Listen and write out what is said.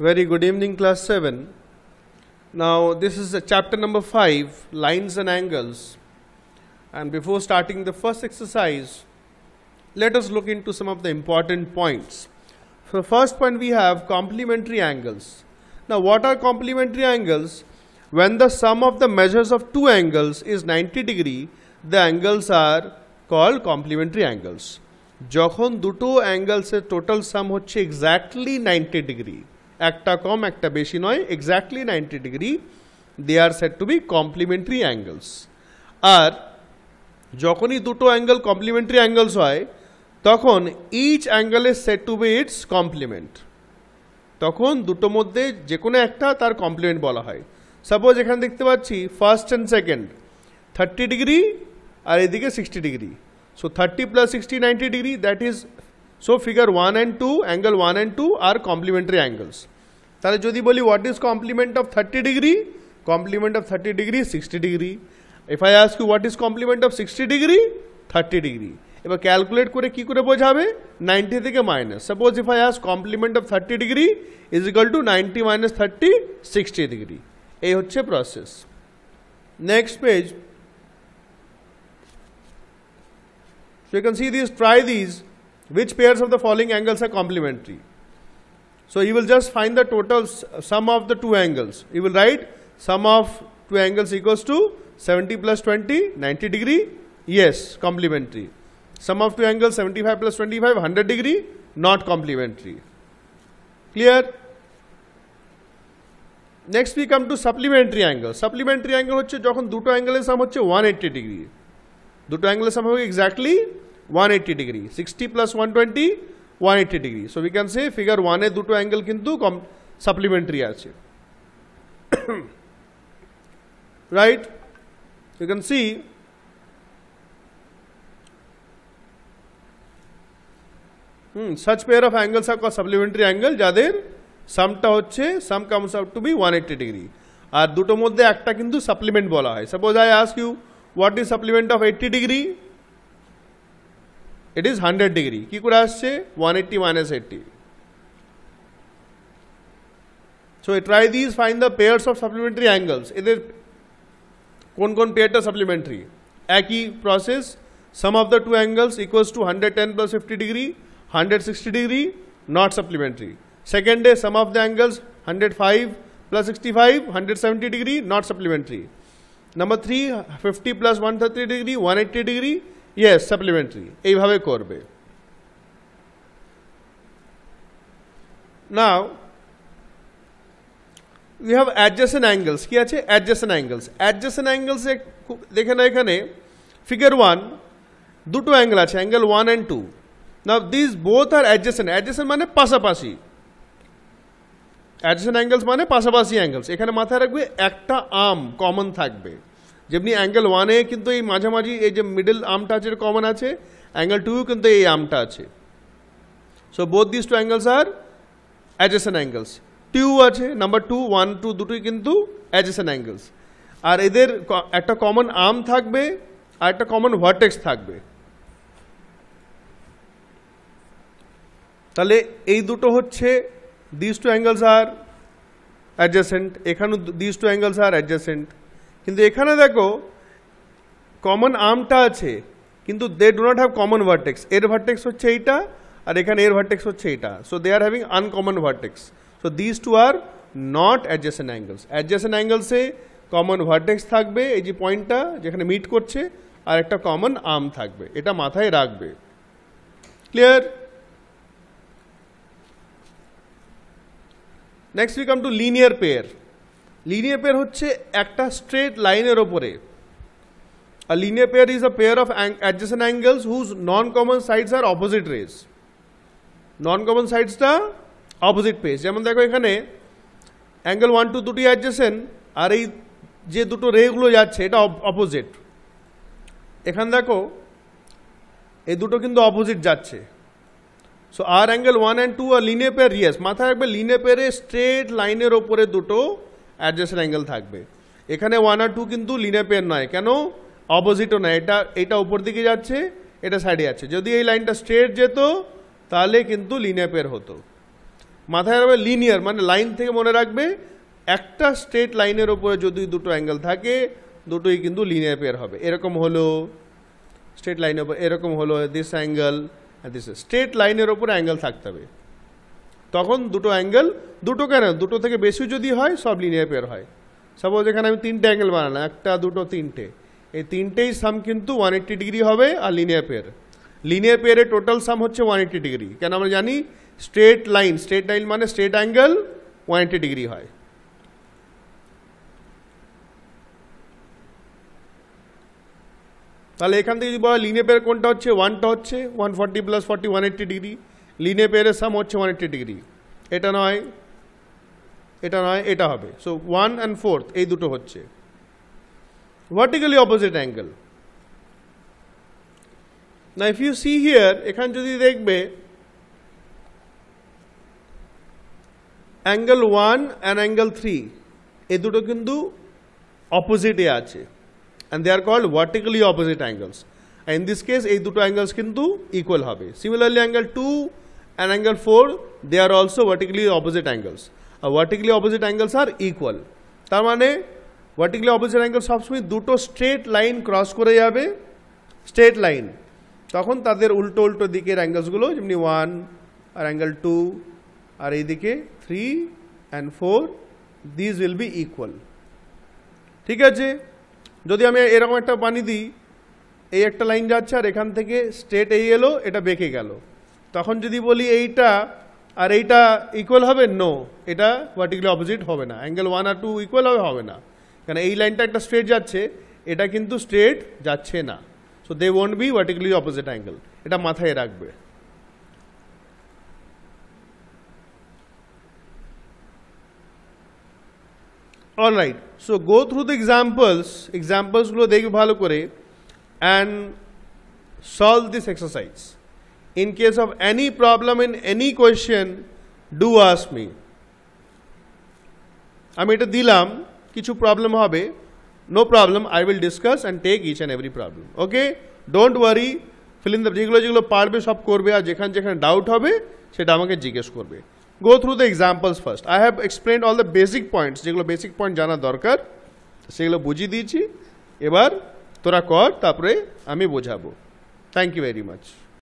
Very good evening, class 7. Now, this is chapter number 5, Lines and Angles. And before starting the first exercise, let us look into some of the important points. So, first point we have complementary angles. Now, what are complementary angles? When the sum of the measures of two angles is 90 degree, the angles are called complementary angles. যখন দুটো অ্যাঙ্গেলসের total sum হচ্ছে exactly 90 degree. একটা কম একটা বেশি নয় exactly ninety degree they are said to be complementary angles আর যখনই দুটো অ্যাঙ্গেল কমপ্লিমেন্টারি অ্যাঙ্গেলস হয় তখন each angle is said to be its complement তখন দুটো মধ্যে যে কোনো একটা তার কমপ্লিমেন্ট বলা হয় সাপোজ এখানে দেখতে পাচ্ছি first and second thirty degree আর এদিকে sixty degree so thirty plus sixty ninety degree that is So figure 1 and 2, angle 1 and 2 are complementary angles. Tare jodi boli what is complement of 30 degree? Complement of 30 degree is 60 degree. If I ask you what is complement of 60 degree? 30 degree. If I calculate kore ki kore bojhabe? 90 degree minus. Suppose if I ask complement of 30 degree is equal to 90 minus 30, 60 degree. A process. Next page. So you can see these, try these. Which pairs of the following angles are complementary? So you will just find the total sum of the two angles. You will write sum of two angles equals to 70 plus 20, 90 degree. Yes, complementary. Sum of two angles 75 plus 25, 100 degree, not complementary. Clear? Next we Supplementary angle supplementary angle. Supplementary angle হচ্ছে যখন দুটো অ্যাঙ্গেলের সাম হচ্ছে 180 degree. Degree দুটো অ্যাঙ্গেলের sum হবে exactly 180 degree 60 plus 120 180 degree so we can say figure 1 এ দুটো angle kintu supplementary আছে right you can see hmm such pair of angles are called supplementary angle jader sum ta hocche sum comes out to be 180 degree আর দুটোর মধ্যে একটা কিন্তু supplement বলা হয় suppose I ask you what is supplement of 80 degree It is 100 degree. Degree could করে আসছে 180 minus 80. So I try these, find the pairs pairs of supplementary angles এদের কোন কোন পেয়ারটা sum of the two angles equals to 110 plus 50 degree 160 degree not supplementary second day sum of the angles 105 plus 65 170 degree not supplementary number 3 50 plus 130 degree 180 degree yes supplementary এইভাবে করবে now you have adjacent angles কি আছে adjacent angles adjacent অ্যাঙ্গেলসে দেখে না এখানে figure one দুটো angle আছে angle one and two now this both are adjacent adjacent মানে পাশাপাশি অ্যাডজাসেন্ট অ্যাঙ্গেলস মানে পাশাপাশি অ্যাঙ্গেলস এখানে মাথায় রাখবে একটা আম কমন থাকবে যেমনি অ্যাঙ্গেল ওয়ানে কিন্তু এই মাঝামাঝি এই যে মিডল আর্মটা আছে কমন আছে অ্যাঙ্গেল টু কিন্তু এই আর্মটা আছে so both this two angles are adjacent angles two আছে নাম্বার টু ওয়ান টু দুটোই কিন্তু অ্যাজেসেন অ্যাঙ্গেলস আর এদের একটা কমন আর্ম থাকবে আর একটা কমন ভার্টেক্স থাকবে তাহলে এই দুটো হচ্ছে this two angles are adjacent এখানেও this two angles are adjacent কিন্তু এখানে দেখো কমন আর্মটা আছে কিন্তু they do not have common vertex এর ভার্টেক্স হচ্ছে এইটা আর এখানে এর ভার্টেক্স হচ্ছে এইটা so they are having uncommon vertex so this two are not adjacent angles adjacent অ্যাঙ্গেলসে কমন ভার্টেক্স থাকবে এই যে পয়েন্টটা যেখানে মিট করছে আর একটা কমন আর্ম থাকবে এটা মাথায় রাখবে clear next we come to linear pair linear pair হচ্ছে একটা স্ট্রেট লাইনের ওপরে আর linear pair is a pair of adjacent angles whose non common sides are opposite rays non common সাইডসটা অপোজিট পেস যেমন দেখো এখানে অ্যাঙ্গেল ওয়ান টু দুটি অ্যাডজেসেন্ট আর এই যে দুটো রেগুলো যাচ্ছে এটা অপোজিট এখানে দেখো এই দুটো কিন্তু অপোজিট যাচ্ছে সো আর angle one and two are linear pair yes মাথায় রাখবে লিনে পেয়ারে স্ট্রেট লাইনের ওপরে দুটো অ্যাডজাস্টেড অ্যাঙ্গেল থাকবে এখানে ওয়ান আর টু কিন্তু লিনিয়ার নয় কেন অপোজিটও নয় এটা এটা উপর দিকে যাচ্ছে এটা সাইডে যাচ্ছে যদি এই লাইনটা স্ট্রেট যেত তাহলে কিন্তু লিনিয়ার পেয়ার হতো মাথায় রাখবে লিনিয়ার মানে লাইন থেকে মনে রাখবে একটা স্ট্রেট লাইনের ওপরে যদি দুটো অ্যাঙ্গেল থাকে দুটোই কিন্তু লিনিয়ার পেয়ার হবে এরকম হলো স্ট্রেট লাইনের ওপর এরকম হলো দিস অ্যাঙ্গেল দিস স্ট্রেট লাইনের ওপরে অ্যাঙ্গেল থাকতে হবে তখন দুটো অ্যাঙ্গেল দুটো কেন দুটো থেকে বেশি যদি হয় সব লিনিয়ার পেয়ার হয় সাপোজ এখানে আমি তিনটে অ্যাঙ্গেল বানালাম একটা দুটো তিনটে এই তিনটেই সাম কিন্তু ওয়ান এইট্টি ডিগ্রি হবে আর লিনিয়ার পেয়ার লিনিয়ার পেয়ারের টোটাল সাম হচ্ছে ওয়ান এইট্টি ডিগ্রি কেন আমরা জানি স্ট্রেট লাইন স্ট্রেট লাইন মানে straight angle one eighty degree হয় তাহলে এখান থেকে যদি বলা লিনিয়ার পেয়ার কোনটা হচ্ছে ওয়ানটা হচ্ছে one forty plus forty one eighty degree linear পেয়ারে সাম হচ্ছে ওয়ান এইটি ডিগ্রি এটা নয় এটা নয় এটা হবে সো ওয়ান অ্যান্ড ফোর্থ এই দুটো হচ্ছে ভার্টিক্যালি অপোজিট অ্যাঙ্গেল না ইফ ইউ সি হিয়ার এখান যদি দেখবে angle one and angle three এই দুটো কিন্তু অপোজিটে আছে and they are called vertically opposite angles in this case এই দুটো অ্যাঙ্গেলস কিন্তু ইকুয়াল হবে similarly angle two and angle 4 they are also vertically opposite angles আর vertically opposite angles are equal তার মানে ভার্টিক্যালি অপোজিট অ্যাঙ্গেল সবসময় দুটো straight line cross করে যাবে স্ট্রেট লাইন তখন তাদের উল্টো উল্টো দিকের অ্যাঙ্গেলসগুলো যেমনি ওয়ান আর অ্যাঙ্গেল টু আর এইদিকে three and four these will be equal ঠিক আছে যদি আমি এরকম একটা বানিয়ে দিই এই একটা লাইন যাচ্ছে আর এখান থেকে স্ট্রেট এই এলো এটা বেঁকে গেল তখন যদি বলি এইটা আর এইটা ইকুয়াল হবে নো এটা পার্টিকুলার অপোজিট হবে না অ্যাঙ্গেল ওয়ান আর টু ইকুয়াল হবে হবে না কেন এই লাইনটা একটা স্ট্রেট যাচ্ছে এটা কিন্তু স্ট্রেট যাচ্ছে না so they won't be vertically opposite angle এটা মাথায় রাখবে all right so go through the examples এক্সাম্পলসগুলো দেখবে ভালো করে and solve this exercise In case of any problem in any question, do ask me. আমি এটা দিলাম কিছু প্রবলেম হবে no problem I will discuss and take each and every problem okay don't worry fill in the যেগুলো যেগুলো পারবে সব করবে আর যেখানে যেখানে ডাউট হবে সেটা আমাকে জিজ্ঞেস করবে go through the examples first I have explain all the basic points যেগুলো বেসিক পয়েন্ট জানা দরকার সেগুলো বুঝিয়ে দিয়েছি এবার তোরা কর তারপরে আমি বোঝাবো থ্যাংক ইউ ভেরি মাচ